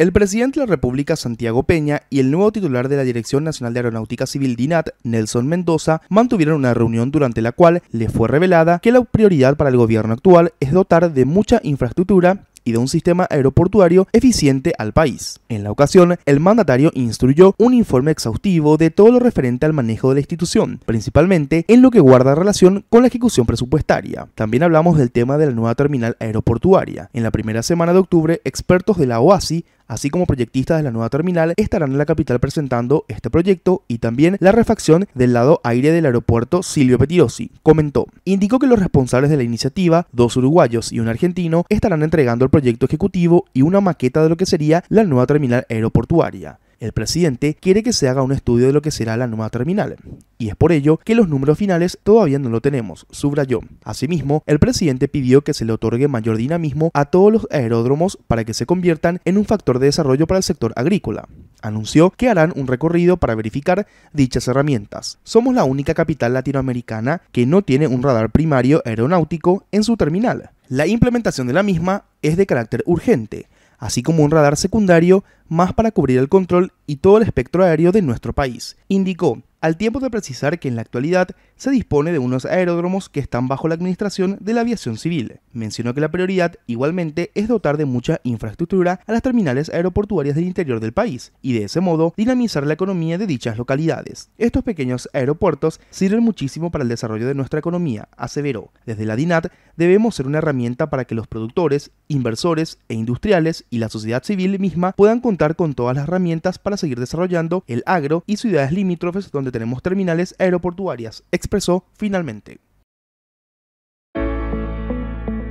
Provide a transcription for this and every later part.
El presidente de la República, Santiago Peña, y el nuevo titular de la Dirección Nacional de Aeronáutica Civil, DINAT, Nelson Mendoza, mantuvieron una reunión durante la cual le fue revelada que la prioridad para el gobierno actual es dotar de mucha infraestructura y de un sistema aeroportuario eficiente al país. En la ocasión, el mandatario instruyó un informe exhaustivo de todo lo referente al manejo de la institución, principalmente en lo que guarda relación con la ejecución presupuestaria. También hablamos del tema de la nueva terminal aeroportuaria. En la primera semana de octubre, expertos de la OASI así como proyectistas de la nueva terminal, estarán en la capital presentando este proyecto y también la refacción del lado aire del aeropuerto Silvio Petirossi. Comentó, indicó que los responsables de la iniciativa, dos uruguayos y un argentino, estarán entregando el proyecto ejecutivo y una maqueta de lo que sería la nueva terminal aeroportuaria. El presidente quiere que se haga un estudio de lo que será la nueva terminal, y es por ello que los números finales todavía no lo tenemos, subrayó. Asimismo, el presidente pidió que se le otorgue mayor dinamismo a todos los aeródromos para que se conviertan en un factor de desarrollo para el sector agrícola. Anunció que harán un recorrido para verificar dichas herramientas. Somos la única capital latinoamericana que no tiene un radar primario aeronáutico en su terminal. La implementación de la misma es de carácter urgente así como un radar secundario más para cubrir el control y todo el espectro aéreo de nuestro país, indicó, al tiempo de precisar que en la actualidad se dispone de unos aeródromos que están bajo la administración de la aviación civil. Mencionó que la prioridad igualmente es dotar de mucha infraestructura a las terminales aeroportuarias del interior del país y de ese modo dinamizar la economía de dichas localidades. Estos pequeños aeropuertos sirven muchísimo para el desarrollo de nuestra economía, aseveró. Desde la DINAT debemos ser una herramienta para que los productores inversores e industriales y la sociedad civil misma puedan contar con todas las herramientas para seguir desarrollando el agro y ciudades limítrofes donde tenemos terminales aeroportuarias, expresó finalmente.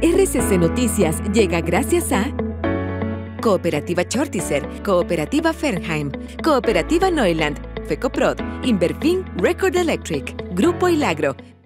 RCC Noticias llega gracias a Cooperativa Chortizer, Cooperativa Fernheim, Cooperativa Neuland, FECOPROD, Inverfin Record Electric, Grupo Ilagro,